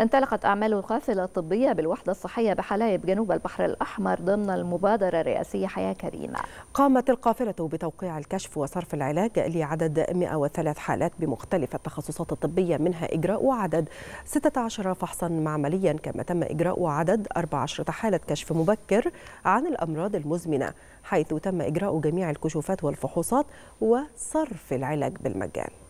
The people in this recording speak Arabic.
انطلقت أعمال القافلة الطبية بالوحدة الصحية بحلايب جنوب البحر الأحمر ضمن المبادرة الرئاسية حياة كريمة قامت القافلة بتوقيع الكشف وصرف العلاج لعدد 103 حالات بمختلف التخصصات الطبية منها إجراء عدد 16 فحصا معمليا كما تم إجراء عدد 14 حالة كشف مبكر عن الأمراض المزمنة حيث تم إجراء جميع الكشوفات والفحوصات وصرف العلاج بالمجان